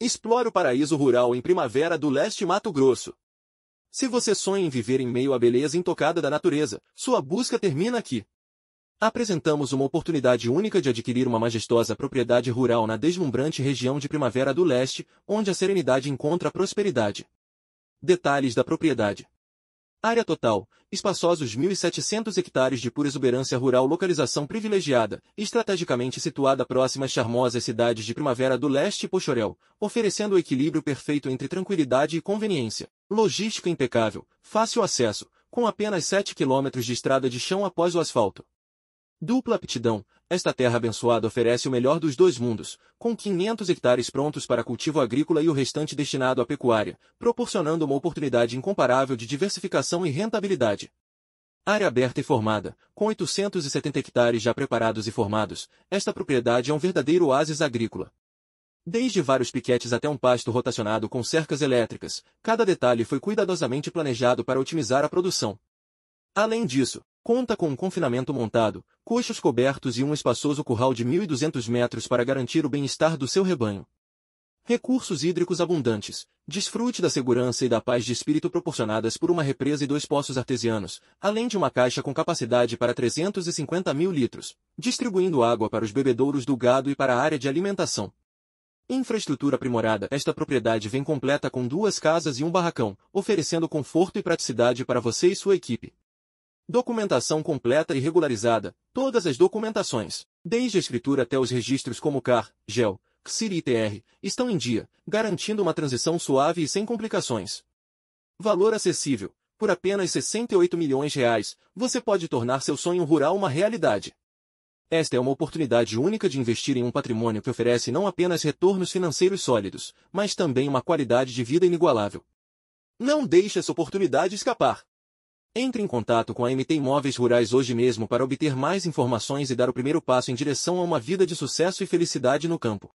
Explore o paraíso rural em Primavera do Leste Mato Grosso. Se você sonha em viver em meio à beleza intocada da natureza, sua busca termina aqui. Apresentamos uma oportunidade única de adquirir uma majestosa propriedade rural na deslumbrante região de Primavera do Leste, onde a serenidade encontra a prosperidade. Detalhes da propriedade. Área total, espaçosos 1.700 hectares de pura exuberância rural localização privilegiada, estrategicamente situada próxima às charmosas cidades de Primavera do Leste e Pochorel, oferecendo o equilíbrio perfeito entre tranquilidade e conveniência. Logística impecável, fácil acesso, com apenas 7 km de estrada de chão após o asfalto. Dupla aptidão, esta terra abençoada oferece o melhor dos dois mundos, com 500 hectares prontos para cultivo agrícola e o restante destinado à pecuária, proporcionando uma oportunidade incomparável de diversificação e rentabilidade. Área aberta e formada, com 870 hectares já preparados e formados, esta propriedade é um verdadeiro oásis agrícola. Desde vários piquetes até um pasto rotacionado com cercas elétricas, cada detalhe foi cuidadosamente planejado para otimizar a produção. Além disso, conta com um confinamento montado, coxos cobertos e um espaçoso curral de 1.200 metros para garantir o bem-estar do seu rebanho. Recursos hídricos abundantes. Desfrute da segurança e da paz de espírito proporcionadas por uma represa e dois poços artesianos, além de uma caixa com capacidade para 350 mil litros, distribuindo água para os bebedouros do gado e para a área de alimentação. Infraestrutura aprimorada. Esta propriedade vem completa com duas casas e um barracão, oferecendo conforto e praticidade para você e sua equipe. Documentação completa e regularizada, todas as documentações, desde a escritura até os registros como CAR, GEL, CIR e ITR, estão em dia, garantindo uma transição suave e sem complicações. Valor acessível. Por apenas 68 milhões de reais, você pode tornar seu sonho rural uma realidade. Esta é uma oportunidade única de investir em um patrimônio que oferece não apenas retornos financeiros sólidos, mas também uma qualidade de vida inigualável. Não deixe essa oportunidade escapar. Entre em contato com a MT Imóveis Rurais hoje mesmo para obter mais informações e dar o primeiro passo em direção a uma vida de sucesso e felicidade no campo.